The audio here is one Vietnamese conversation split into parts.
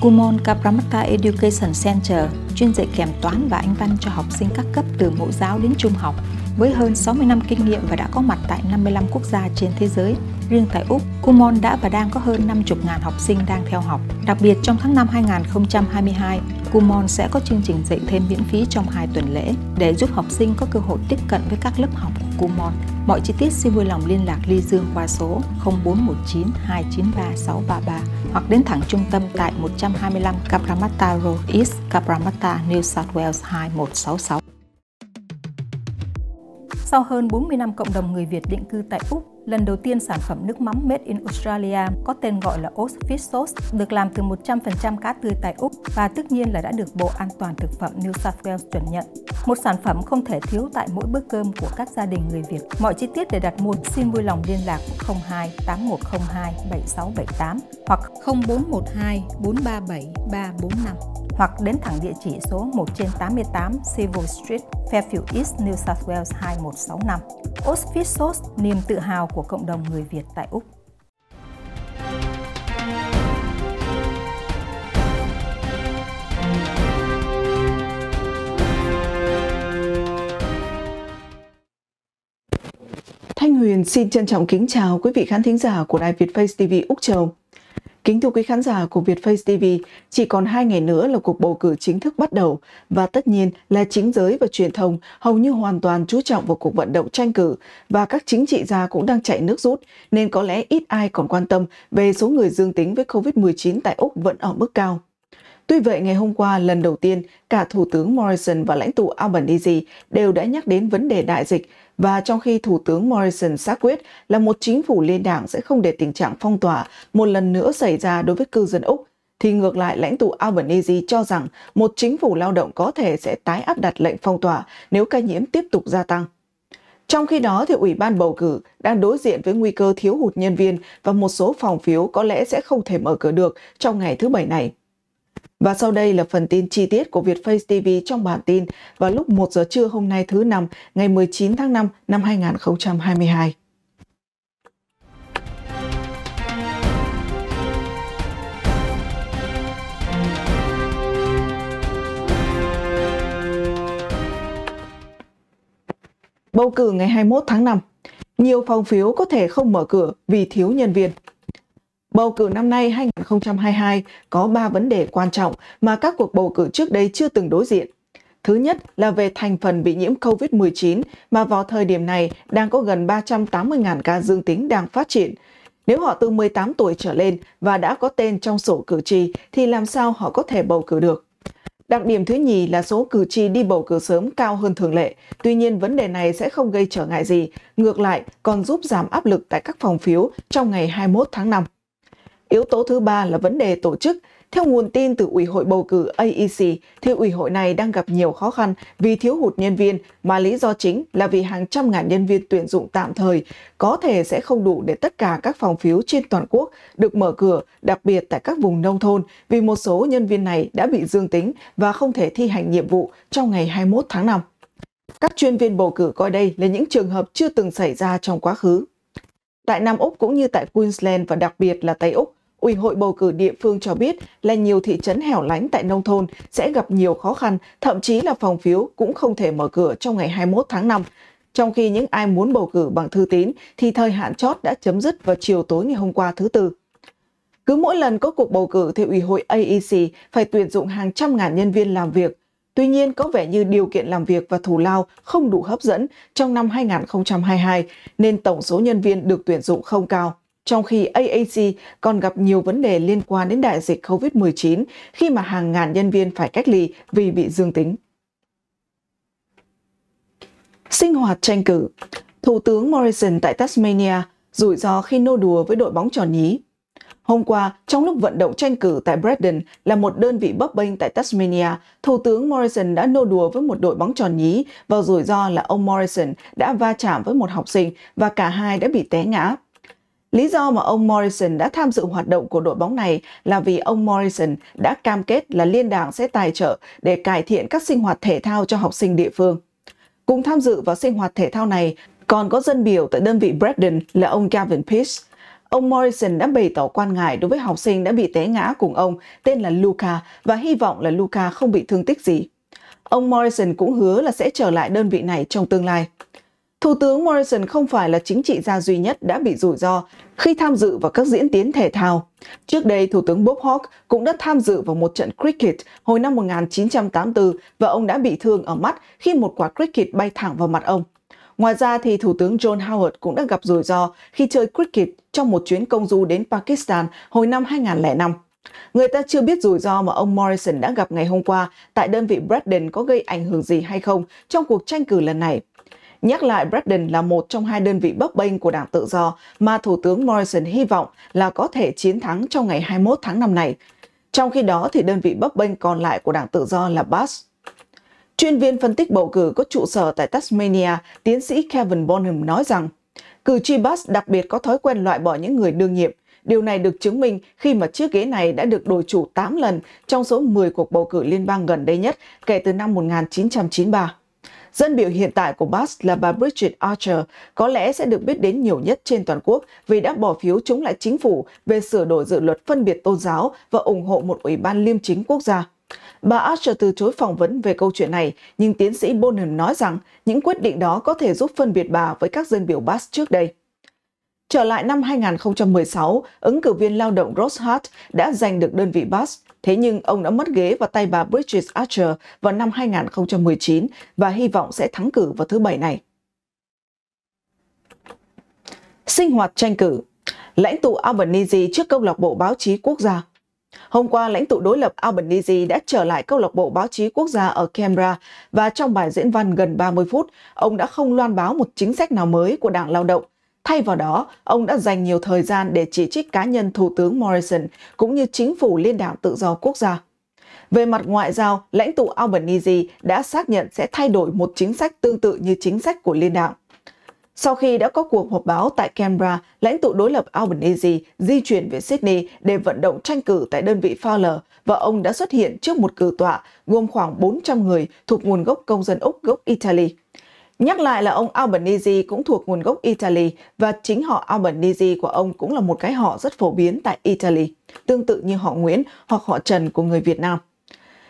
Kumon Kapramata Education Center chuyên dạy kèm toán và anh văn cho học sinh các cấp từ mẫu giáo đến trung học với hơn 60 năm kinh nghiệm và đã có mặt tại 55 quốc gia trên thế giới, riêng tại Úc, Kumon đã và đang có hơn 50.000 học sinh đang theo học. Đặc biệt trong tháng 5 2022, Kumon sẽ có chương trình dạy thêm miễn phí trong 2 tuần lễ để giúp học sinh có cơ hội tiếp cận với các lớp học của Kumon. Mọi chi tiết xin vui lòng liên lạc Ly Dương qua số 0419 293 633 hoặc đến thẳng trung tâm tại 125 Capramata Road East Capramata, New South Wales 2166. Sau hơn 40 năm cộng đồng người Việt định cư tại Úc, lần đầu tiên sản phẩm nước mắm made in Australia có tên gọi là Oats Fish Sauce được làm từ 100% cá tươi tại Úc và tất nhiên là đã được Bộ An toàn Thực phẩm New South Wales chuẩn nhận. Một sản phẩm không thể thiếu tại mỗi bữa cơm của các gia đình người Việt. Mọi chi tiết để đặt mua xin vui lòng liên lạc 02 8102 7678 hoặc 0412 437 345 hoặc đến thẳng địa chỉ số 1 trên 88 Civil Street, Fairfield East, New South Wales 2165. Oxford Sos, niềm tự hào của cộng đồng người Việt tại Úc. Thanh Huyền xin trân trọng kính chào quý vị khán thính giả của Đài Việt Face TV Úc Châu. Kính thưa quý khán giả của Việt Face TV, chỉ còn 2 ngày nữa là cuộc bầu cử chính thức bắt đầu và tất nhiên là chính giới và truyền thông hầu như hoàn toàn chú trọng vào cuộc vận động tranh cử và các chính trị gia cũng đang chạy nước rút nên có lẽ ít ai còn quan tâm về số người dương tính với COVID-19 tại Úc vẫn ở mức cao. Tuy vậy, ngày hôm qua, lần đầu tiên, cả Thủ tướng Morrison và lãnh tụ Albanese đều đã nhắc đến vấn đề đại dịch, và trong khi Thủ tướng Morrison xác quyết là một chính phủ liên đảng sẽ không để tình trạng phong tỏa một lần nữa xảy ra đối với cư dân Úc, thì ngược lại lãnh tụ Albanese cho rằng một chính phủ lao động có thể sẽ tái áp đặt lệnh phong tỏa nếu ca nhiễm tiếp tục gia tăng. Trong khi đó, thì Ủy ban bầu cử đang đối diện với nguy cơ thiếu hụt nhân viên và một số phòng phiếu có lẽ sẽ không thể mở cửa được trong ngày thứ Bảy này. Và sau đây là phần tin chi tiết của Vietface TV trong bản tin vào lúc 1 giờ trưa hôm nay thứ năm ngày 19 tháng 5 năm 2022. Bầu cử ngày 21 tháng 5, nhiều phòng phiếu có thể không mở cửa vì thiếu nhân viên. Bầu cử năm nay 2022 có 3 vấn đề quan trọng mà các cuộc bầu cử trước đây chưa từng đối diện. Thứ nhất là về thành phần bị nhiễm COVID-19 mà vào thời điểm này đang có gần 380.000 ca dương tính đang phát triển. Nếu họ từ 18 tuổi trở lên và đã có tên trong sổ cử tri thì làm sao họ có thể bầu cử được? Đặc điểm thứ nhì là số cử tri đi bầu cử sớm cao hơn thường lệ. Tuy nhiên vấn đề này sẽ không gây trở ngại gì, ngược lại còn giúp giảm áp lực tại các phòng phiếu trong ngày 21 tháng 5. Yếu tố thứ ba là vấn đề tổ chức. Theo nguồn tin từ Ủy hội bầu cử AEC, thì Ủy hội này đang gặp nhiều khó khăn vì thiếu hụt nhân viên, mà lý do chính là vì hàng trăm ngàn nhân viên tuyển dụng tạm thời có thể sẽ không đủ để tất cả các phòng phiếu trên toàn quốc được mở cửa, đặc biệt tại các vùng nông thôn, vì một số nhân viên này đã bị dương tính và không thể thi hành nhiệm vụ trong ngày 21 tháng 5. Các chuyên viên bầu cử coi đây là những trường hợp chưa từng xảy ra trong quá khứ. Tại Nam Úc cũng như tại Queensland và đặc biệt là Tây Úc, Ủy hội bầu cử địa phương cho biết là nhiều thị trấn hẻo lánh tại nông thôn sẽ gặp nhiều khó khăn, thậm chí là phòng phiếu cũng không thể mở cửa trong ngày 21 tháng 5. Trong khi những ai muốn bầu cử bằng thư tín thì thời hạn chót đã chấm dứt vào chiều tối ngày hôm qua thứ Tư. Cứ mỗi lần có cuộc bầu cử thì Ủy hội AEC phải tuyển dụng hàng trăm ngàn nhân viên làm việc. Tuy nhiên, có vẻ như điều kiện làm việc và thù lao không đủ hấp dẫn trong năm 2022, nên tổng số nhân viên được tuyển dụng không cao trong khi AAC còn gặp nhiều vấn đề liên quan đến đại dịch COVID-19 khi mà hàng ngàn nhân viên phải cách ly vì bị dương tính. Sinh hoạt tranh cử Thủ tướng Morrison tại Tasmania rủi ro khi nô đùa với đội bóng tròn nhí. Hôm qua, trong lúc vận động tranh cử tại Bredon là một đơn vị bấp bênh tại Tasmania, Thủ tướng Morrison đã nô đùa với một đội bóng tròn nhí và rủi ro là ông Morrison đã va chạm với một học sinh và cả hai đã bị té ngã. Lý do mà ông Morrison đã tham dự hoạt động của đội bóng này là vì ông Morrison đã cam kết là liên đảng sẽ tài trợ để cải thiện các sinh hoạt thể thao cho học sinh địa phương. Cùng tham dự vào sinh hoạt thể thao này còn có dân biểu tại đơn vị Braden là ông Gavin Peace. Ông Morrison đã bày tỏ quan ngại đối với học sinh đã bị té ngã cùng ông tên là Luca và hy vọng là Luca không bị thương tích gì. Ông Morrison cũng hứa là sẽ trở lại đơn vị này trong tương lai. Thủ tướng Morrison không phải là chính trị gia duy nhất đã bị rủi ro khi tham dự vào các diễn tiến thể thao. Trước đây, Thủ tướng Bob Hawke cũng đã tham dự vào một trận cricket hồi năm 1984 và ông đã bị thương ở mắt khi một quả cricket bay thẳng vào mặt ông. Ngoài ra thì Thủ tướng John Howard cũng đã gặp rủi ro khi chơi cricket trong một chuyến công du đến Pakistan hồi năm 2005. Người ta chưa biết rủi ro mà ông Morrison đã gặp ngày hôm qua tại đơn vị Braden có gây ảnh hưởng gì hay không trong cuộc tranh cử lần này. Nhắc lại, Braden là một trong hai đơn vị bấp bênh của Đảng Tự Do mà Thủ tướng Morrison hy vọng là có thể chiến thắng trong ngày 21 tháng 5 này. Trong khi đó, thì đơn vị bấp bênh còn lại của Đảng Tự Do là Bass. Chuyên viên phân tích bầu cử có trụ sở tại Tasmania, tiến sĩ Kevin Bonham nói rằng, cử tri Bass đặc biệt có thói quen loại bỏ những người đương nhiệm. Điều này được chứng minh khi mà chiếc ghế này đã được đổi chủ 8 lần trong số 10 cuộc bầu cử liên bang gần đây nhất kể từ năm 1993. Dân biểu hiện tại của Bass là bà Bridget Archer có lẽ sẽ được biết đến nhiều nhất trên toàn quốc vì đã bỏ phiếu chống lại chính phủ về sửa đổi dự luật phân biệt tôn giáo và ủng hộ một ủy ban liêm chính quốc gia. Bà Archer từ chối phỏng vấn về câu chuyện này, nhưng tiến sĩ Bonham nói rằng những quyết định đó có thể giúp phân biệt bà với các dân biểu Bass trước đây. Trở lại năm 2016, ứng cử viên lao động Ross Hart đã giành được đơn vị Bass, thế nhưng ông đã mất ghế vào tay bà Bridget Archer vào năm 2019 và hy vọng sẽ thắng cử vào thứ Bảy này. Sinh hoạt tranh cử Lãnh tụ Albanese trước câu lạc bộ báo chí quốc gia Hôm qua, lãnh tụ đối lập Albanese đã trở lại câu lạc bộ báo chí quốc gia ở Canberra và trong bài diễn văn gần 30 phút, ông đã không loan báo một chính sách nào mới của Đảng Lao động – Thay vào đó, ông đã dành nhiều thời gian để chỉ trích cá nhân Thủ tướng Morrison cũng như chính phủ Liên đảng Tự do Quốc gia. Về mặt ngoại giao, lãnh tụ Albanese đã xác nhận sẽ thay đổi một chính sách tương tự như chính sách của Liên đảng. Sau khi đã có cuộc họp báo tại Canberra, lãnh tụ đối lập Albanese di chuyển về Sydney để vận động tranh cử tại đơn vị Fowler và ông đã xuất hiện trước một cử tọa gồm khoảng 400 người thuộc nguồn gốc công dân Úc gốc Italy. Nhắc lại là ông Albanese cũng thuộc nguồn gốc Italy và chính họ Albanese của ông cũng là một cái họ rất phổ biến tại Italy, tương tự như họ Nguyễn hoặc họ Trần của người Việt Nam.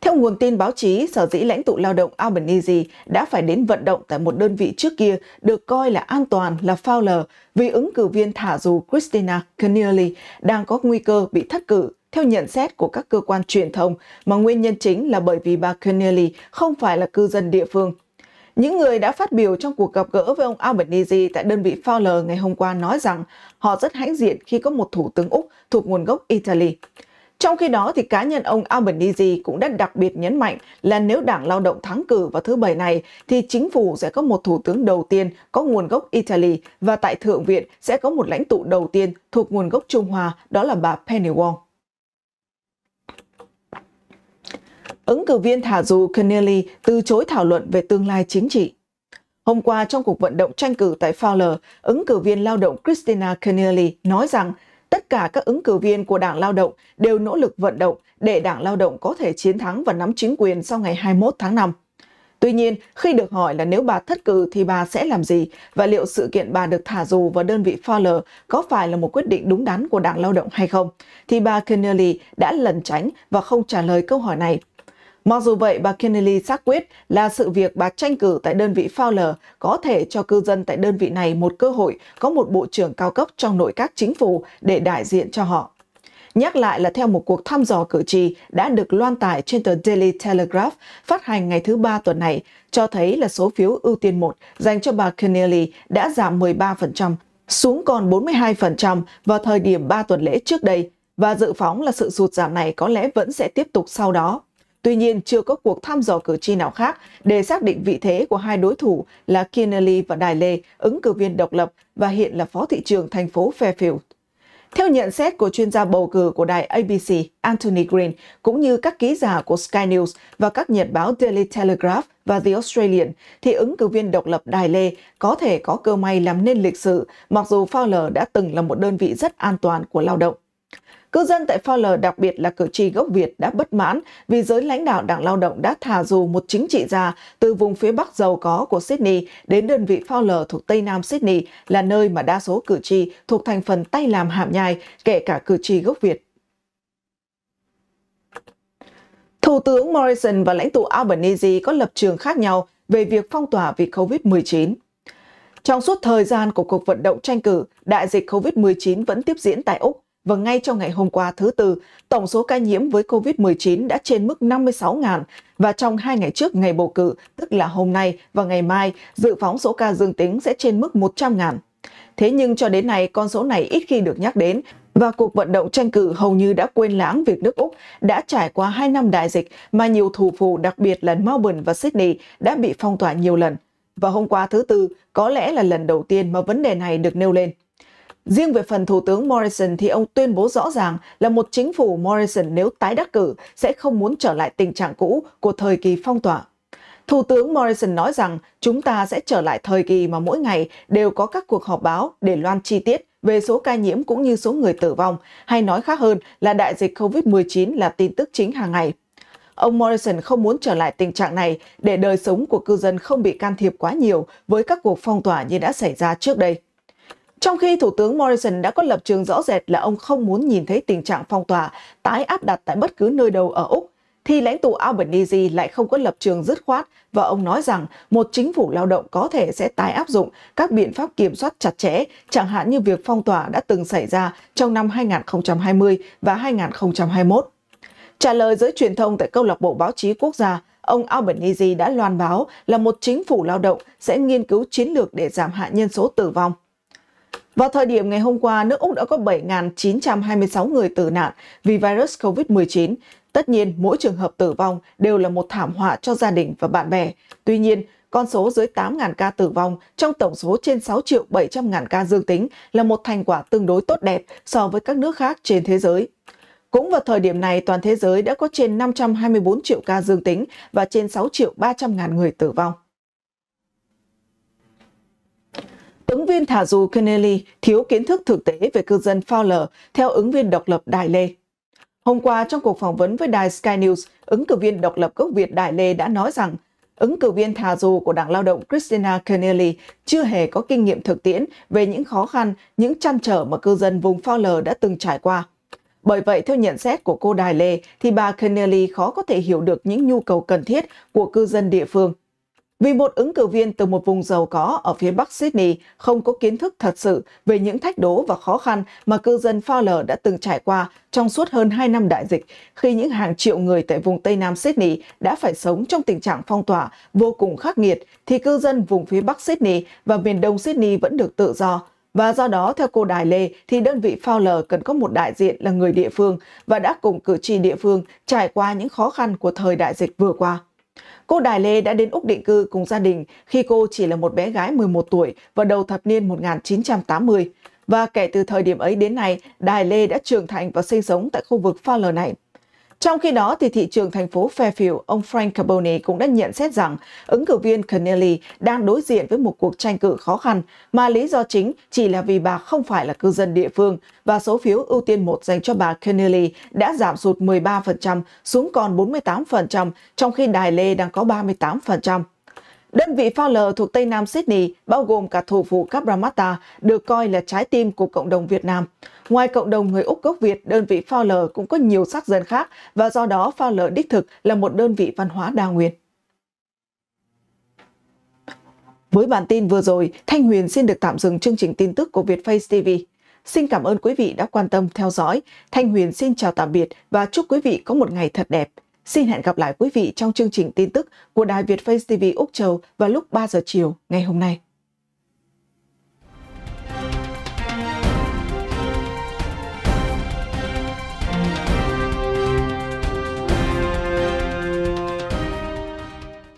Theo nguồn tin báo chí, sở dĩ lãnh tụ lao động Albanese đã phải đến vận động tại một đơn vị trước kia được coi là an toàn là Fowler vì ứng cử viên thả dù Christina Keneally đang có nguy cơ bị thất cử theo nhận xét của các cơ quan truyền thông mà nguyên nhân chính là bởi vì bà Keneally không phải là cư dân địa phương những người đã phát biểu trong cuộc gặp gỡ với ông Albanese tại đơn vị Fowler ngày hôm qua nói rằng họ rất hãnh diện khi có một thủ tướng Úc thuộc nguồn gốc Italy. Trong khi đó, thì cá nhân ông Albanese cũng đã đặc biệt nhấn mạnh là nếu đảng lao động thắng cử vào thứ Bảy này, thì chính phủ sẽ có một thủ tướng đầu tiên có nguồn gốc Italy và tại Thượng viện sẽ có một lãnh tụ đầu tiên thuộc nguồn gốc Trung Hoa, đó là bà Penny Wong. ứng cử viên thả dù Kennelly từ chối thảo luận về tương lai chính trị. Hôm qua trong cuộc vận động tranh cử tại Fowler, ứng cử viên lao động Christina Kennelly nói rằng tất cả các ứng cử viên của Đảng Lao động đều nỗ lực vận động để Đảng Lao động có thể chiến thắng và nắm chính quyền sau ngày 21 tháng 5. Tuy nhiên, khi được hỏi là nếu bà thất cử thì bà sẽ làm gì và liệu sự kiện bà được thả dù vào đơn vị Fowler có phải là một quyết định đúng đắn của Đảng Lao động hay không, thì bà Kennelly đã lẩn tránh và không trả lời câu hỏi này Mặc dù vậy, bà Kennedy xác quyết là sự việc bà tranh cử tại đơn vị Fowler có thể cho cư dân tại đơn vị này một cơ hội có một bộ trưởng cao cấp trong nội các chính phủ để đại diện cho họ. Nhắc lại là theo một cuộc thăm dò cử tri đã được loan tải trên tờ Daily Telegraph phát hành ngày thứ ba tuần này, cho thấy là số phiếu ưu tiên 1 dành cho bà Kennedy đã giảm 13%, xuống còn 42% vào thời điểm 3 tuần lễ trước đây, và dự phóng là sự sụt giảm này có lẽ vẫn sẽ tiếp tục sau đó. Tuy nhiên, chưa có cuộc thăm dò cử tri nào khác để xác định vị thế của hai đối thủ là Kennedy và Đài Lê, ứng cử viên độc lập và hiện là phó thị trưởng thành phố Fairfield. Theo nhận xét của chuyên gia bầu cử của đài ABC Anthony Green, cũng như các ký giả của Sky News và các nhật báo Daily Telegraph và The Australian, thì ứng cử viên độc lập Đài Lê có thể có cơ may làm nên lịch sử, mặc dù Fowler đã từng là một đơn vị rất an toàn của lao động. Cư dân tại Fowler, đặc biệt là cử tri gốc Việt đã bất mãn vì giới lãnh đạo Đảng Lao động đã thả dù một chính trị gia từ vùng phía Bắc giàu có của Sydney đến đơn vị Fowler thuộc Tây Nam Sydney là nơi mà đa số cử tri thuộc thành phần tay làm hạm nhai, kể cả cử tri gốc Việt Thủ tướng Morrison và lãnh tụ Albanese có lập trường khác nhau về việc phong tỏa vì COVID-19. Trong suốt thời gian của cuộc vận động tranh cử, đại dịch COVID-19 vẫn tiếp diễn tại Úc và ngay trong ngày hôm qua thứ Tư, tổng số ca nhiễm với COVID-19 đã trên mức 56.000 và trong hai ngày trước ngày bầu cử, tức là hôm nay và ngày mai, dự phóng số ca dương tính sẽ trên mức 100.000. Thế nhưng cho đến nay, con số này ít khi được nhắc đến và cuộc vận động tranh cử hầu như đã quên lãng việc nước Úc đã trải qua 2 năm đại dịch mà nhiều thủ phủ đặc biệt là Melbourne và Sydney đã bị phong tỏa nhiều lần. Và hôm qua thứ Tư, có lẽ là lần đầu tiên mà vấn đề này được nêu lên. Riêng về phần Thủ tướng Morrison thì ông tuyên bố rõ ràng là một chính phủ Morrison nếu tái đắc cử sẽ không muốn trở lại tình trạng cũ của thời kỳ phong tỏa. Thủ tướng Morrison nói rằng chúng ta sẽ trở lại thời kỳ mà mỗi ngày đều có các cuộc họp báo để loan chi tiết về số ca nhiễm cũng như số người tử vong, hay nói khác hơn là đại dịch COVID-19 là tin tức chính hàng ngày. Ông Morrison không muốn trở lại tình trạng này để đời sống của cư dân không bị can thiệp quá nhiều với các cuộc phong tỏa như đã xảy ra trước đây. Trong khi Thủ tướng Morrison đã có lập trường rõ rệt là ông không muốn nhìn thấy tình trạng phong tỏa tái áp đặt tại bất cứ nơi đâu ở Úc, thì lãnh tụ Albanese lại không có lập trường dứt khoát và ông nói rằng một chính phủ lao động có thể sẽ tái áp dụng các biện pháp kiểm soát chặt chẽ, chẳng hạn như việc phong tỏa đã từng xảy ra trong năm 2020 và 2021. Trả lời giới truyền thông tại câu lạc bộ báo chí quốc gia, ông Albanese đã loan báo là một chính phủ lao động sẽ nghiên cứu chiến lược để giảm hạ nhân số tử vong vào thời điểm ngày hôm qua, nước Úc đã có 7.926 người tử nạn vì virus COVID-19. Tất nhiên, mỗi trường hợp tử vong đều là một thảm họa cho gia đình và bạn bè. Tuy nhiên, con số dưới 8.000 ca tử vong trong tổng số trên 6 triệu 700 000 ca dương tính là một thành quả tương đối tốt đẹp so với các nước khác trên thế giới. Cũng vào thời điểm này, toàn thế giới đã có trên 524 triệu ca dương tính và trên 6 triệu 300 000 người tử vong. Ứng viên thả dù Kennedy thiếu kiến thức thực tế về cư dân Fowler theo ứng viên độc lập Đại Lê. Hôm qua trong cuộc phỏng vấn với đài Sky News, ứng cử viên độc lập gốc Việt Đại Lê đã nói rằng ứng cử viên thà dù của Đảng Lao động Christina Kennedy chưa hề có kinh nghiệm thực tiễn về những khó khăn, những trăn trở mà cư dân vùng Fowler đã từng trải qua. Bởi vậy, theo nhận xét của cô Đài Lê, thì bà Kennedy khó có thể hiểu được những nhu cầu cần thiết của cư dân địa phương vì một ứng cử viên từ một vùng giàu có ở phía Bắc Sydney không có kiến thức thật sự về những thách đố và khó khăn mà cư dân Fowler đã từng trải qua trong suốt hơn 2 năm đại dịch, khi những hàng triệu người tại vùng Tây Nam Sydney đã phải sống trong tình trạng phong tỏa vô cùng khắc nghiệt, thì cư dân vùng phía Bắc Sydney và miền Đông Sydney vẫn được tự do. Và do đó, theo cô Đài Lê, thì đơn vị Fowler cần có một đại diện là người địa phương và đã cùng cử tri địa phương trải qua những khó khăn của thời đại dịch vừa qua. Cô Đài Lê đã đến Úc định cư cùng gia đình khi cô chỉ là một bé gái 11 tuổi vào đầu thập niên 1980. Và kể từ thời điểm ấy đến nay, Đài Lê đã trưởng thành và sinh sống tại khu vực Fowler này. Trong khi đó, thì thị trường thành phố Fairfield, ông Frank Carbone cũng đã nhận xét rằng ứng cử viên Kennedy đang đối diện với một cuộc tranh cử khó khăn mà lý do chính chỉ là vì bà không phải là cư dân địa phương và số phiếu ưu tiên một dành cho bà Kennedy đã giảm sụt 13% xuống còn 48% trong khi Đài Lê đang có 38%. Đơn vị Fowler thuộc Tây Nam Sydney, bao gồm cả thủ phủ Cabramatta, được coi là trái tim của cộng đồng Việt Nam. Ngoài cộng đồng người Úc gốc Việt, đơn vị Fowler cũng có nhiều sắc dân khác và do đó Fowler đích thực là một đơn vị văn hóa đa nguyên. Với bản tin vừa rồi, Thanh Huyền xin được tạm dừng chương trình tin tức của Vietface TV. Xin cảm ơn quý vị đã quan tâm theo dõi. Thanh Huyền xin chào tạm biệt và chúc quý vị có một ngày thật đẹp. Xin hẹn gặp lại quý vị trong chương trình tin tức của Đài Việt Face TV Úc Châu vào lúc 3 giờ chiều ngày hôm nay.